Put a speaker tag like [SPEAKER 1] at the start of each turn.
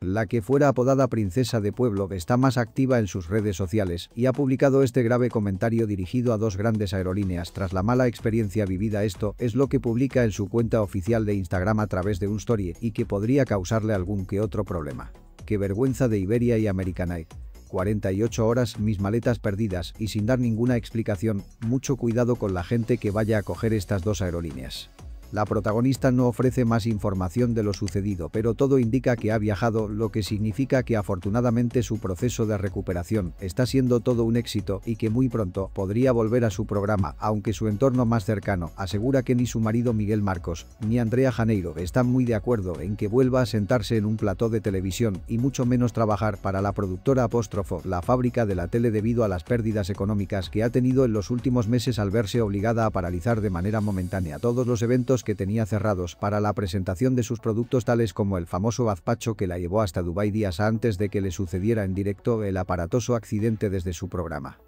[SPEAKER 1] La que fuera apodada Princesa de Pueblo está más activa en sus redes sociales y ha publicado este grave comentario dirigido a dos grandes aerolíneas tras la mala experiencia vivida. Esto es lo que publica en su cuenta oficial de Instagram a través de un story y que podría causarle algún que otro problema. Qué vergüenza de Iberia y American eh. Air. 48 horas mis maletas perdidas y sin dar ninguna explicación, mucho cuidado con la gente que vaya a coger estas dos aerolíneas. La protagonista no ofrece más información de lo sucedido, pero todo indica que ha viajado, lo que significa que afortunadamente su proceso de recuperación está siendo todo un éxito y que muy pronto podría volver a su programa, aunque su entorno más cercano asegura que ni su marido Miguel Marcos ni Andrea Janeiro están muy de acuerdo en que vuelva a sentarse en un plató de televisión y mucho menos trabajar para la productora apóstrofo, la fábrica de la tele debido a las pérdidas económicas que ha tenido en los últimos meses al verse obligada a paralizar de manera momentánea todos los eventos que tenía cerrados para la presentación de sus productos tales como el famoso gazpacho que la llevó hasta Dubái días antes de que le sucediera en directo el aparatoso accidente desde su programa.